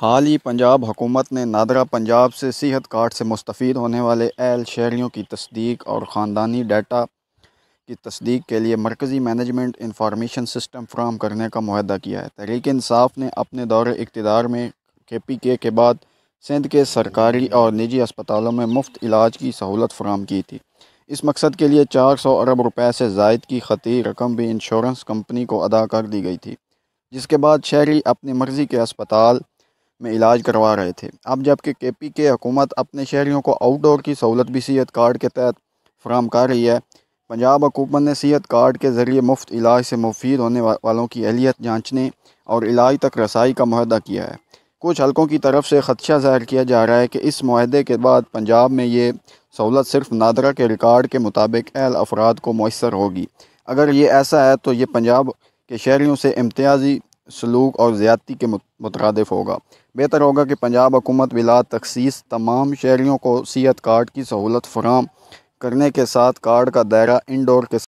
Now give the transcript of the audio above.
हाल ही पंजाब हुकूमत ने नादरा पंजाब से सेहत कार्ड से मुस्तफ़ होने वाले अहल शहरीों की तस्दीक और ख़ानदानी डाटा की तस्दीक के लिए मरकज़ी मैनेजमेंट इंफॉर्मेशन सिस्टम फ्राहम करने का माहदा किया है तहरीक इंसाफ ने अपने दौरे इकतदार में के पी के के बाद सिंध के सरकारी और निजी अस्पतालों में मुफ्त इलाज की सहूलत फ्राहम की थी इस मकसद के लिए चार सौ अरब रुपये से जायद की ख़ती रकम भी इंश्योरेंस कंपनी को अदा कर दी गई थी जिसके बाद शहरी अपनी मर्ज़ी के अस्पताल में इलाज करवा रहे थे अब जबकि के पी के हकूमत अपने शहरीों को आउटडोर की सहूलत भी सेहत कार्ड के तहत फ्राहम कर रही है पंजाब हकूमत ने सेहत कार्ड के ज़रिए मुफ्त इलाज से मुफीद होने वालों की अहलियत जाँचने और इलाज तक रसाई का माहदा किया है कुछ हल्कों की तरफ से खदशा ज़ाहिर किया जा रहा है कि इस माहे के बाद पंजाब में ये सहूलत सिर्फ नादरा के रिकॉर्ड के मुताबिक अहल अफराद को मैसर होगी अगर ये ऐसा है तो ये पंजाब के शहरीों से इम्तियाजी सलूक और ज़्यादती के मुतरदफ होगा बेहतर होगा कि पंजाब हुकूमत बिला तखसीस तमाम शहरीों को सीहत कार्ड की सहूलत फराम करने के साथ कार्ड का दायरा इनडोर के